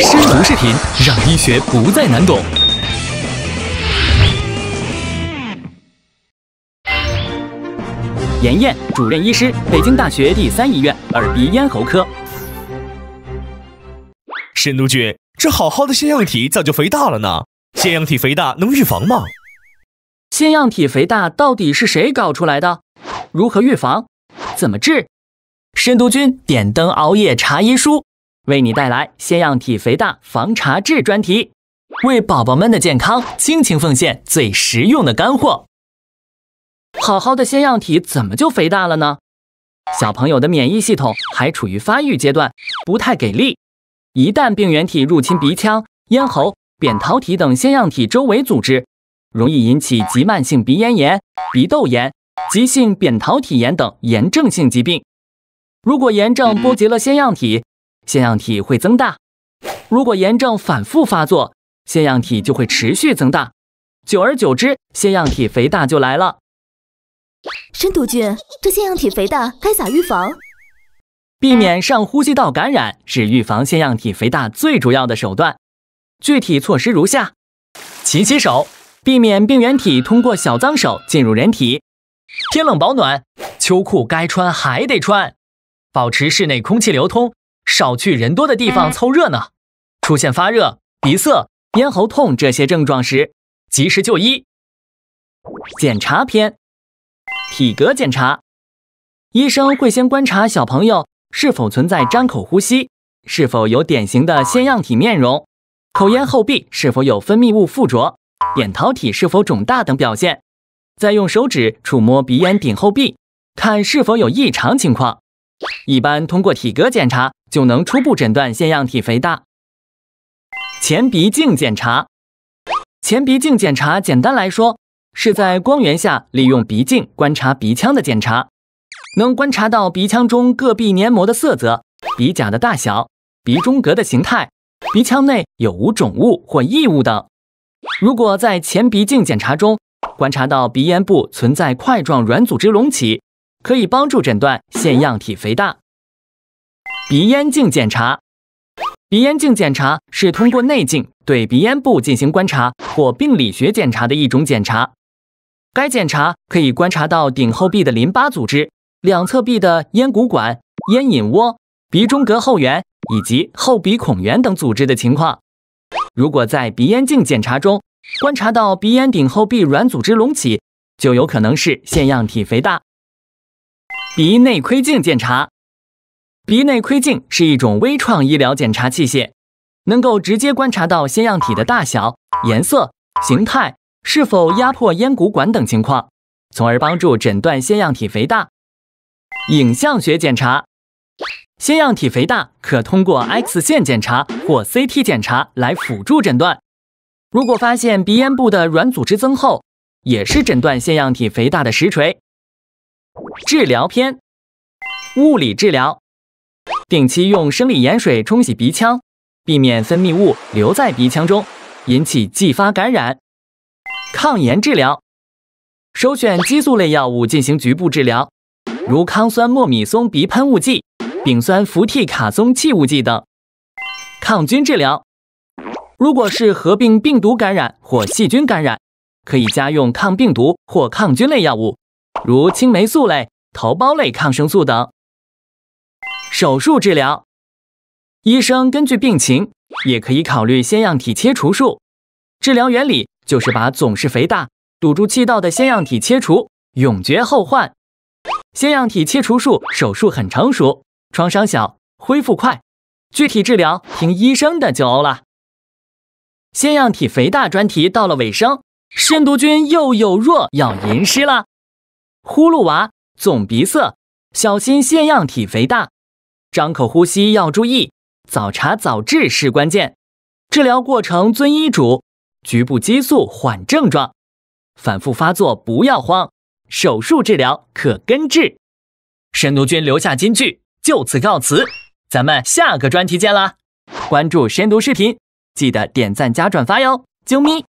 深读视频，让医学不再难懂。妍妍，主任医师，北京大学第三医院耳鼻咽喉科。深读君，这好好的腺样体咋就肥大了呢？腺样体肥大能预防吗？腺样体肥大到底是谁搞出来的？如何预防？怎么治？深读君点灯熬夜查医书。为你带来腺样体肥大防查治专题，为宝宝们的健康倾情奉献最实用的干货。好好的腺样体怎么就肥大了呢？小朋友的免疫系统还处于发育阶段，不太给力。一旦病原体入侵鼻腔、咽喉、扁桃体等腺样体周围组织，容易引起急慢性鼻咽炎、鼻窦炎、急性扁桃体炎等炎症性疾病。如果炎症波及了腺样体。腺样体会增大，如果炎症反复发作，腺样体就会持续增大，久而久之，腺样体肥大就来了。申读君，这腺样体肥大该咋预防？避免上呼吸道感染是预防腺样体肥大最主要的手段。具体措施如下：勤洗手，避免病原体通过小脏手进入人体；天冷保暖，秋裤该穿还得穿；保持室内空气流通。少去人多的地方凑热闹，出现发热、鼻塞、咽喉痛这些症状时，及时就医。检查篇，体格检查，医生会先观察小朋友是否存在张口呼吸，是否有典型的腺样体面容，口咽后壁是否有分泌物附着，扁桃体是否肿大等表现，再用手指触摸鼻咽顶后壁，看是否有异常情况。一般通过体格检查就能初步诊断腺样体肥大。前鼻镜检查，前鼻镜检查简单来说是在光源下利用鼻镜观察鼻腔的检查，能观察到鼻腔中各壁黏膜的色泽、鼻甲的大小、鼻中隔的形态、鼻腔内有无肿物或异物等。如果在前鼻镜检查中观察到鼻咽部存在块状软组织隆起，可以帮助诊断腺样体肥大。鼻咽镜检查，鼻咽镜检查是通过内镜对鼻咽部进行观察或病理学检查的一种检查。该检查可以观察到顶后壁的淋巴组织、两侧壁的咽鼓管、咽隐窝、鼻中隔后缘以及后鼻孔缘等组织的情况。如果在鼻咽镜检查中观察到鼻咽顶后壁软组织隆起，就有可能是腺样体肥大。鼻内窥镜检查，鼻内窥镜是一种微创医疗检查器械，能够直接观察到腺样体的大小、颜色、形态是否压迫咽鼓管等情况，从而帮助诊断腺样体肥大。影像学检查，腺样体肥大可通过 X 线检查或 CT 检查来辅助诊断。如果发现鼻咽部的软组织增厚，也是诊断腺样体肥大的实锤。治疗篇：物理治疗，定期用生理盐水冲洗鼻腔，避免分泌物流在鼻腔中，引起继发感染。抗炎治疗，首选激素类药物进行局部治疗，如糠酸莫米松鼻喷雾剂、丙酸氟替卡松气雾剂等。抗菌治疗，如果是合并病毒感染或细菌感染，可以加用抗病毒或抗菌类药物。如青霉素类、头孢类抗生素等。手术治疗，医生根据病情也可以考虑腺样体切除术。治疗原理就是把总是肥大堵住气道的腺样体切除，永绝后患。腺样体切除术手术很成熟，创伤小，恢复快。具体治疗听医生的就欧了。腺样体肥大专题到了尾声，深毒菌又有弱要吟诗了。呼噜娃总鼻塞，小心腺样体肥大，张口呼吸要注意，早查早治是关键，治疗过程遵医嘱，局部激素缓症状，反复发作不要慌，手术治疗可根治。深读君留下金句，就此告辞，咱们下个专题见啦！关注深读视频，记得点赞加转发哟，啾咪！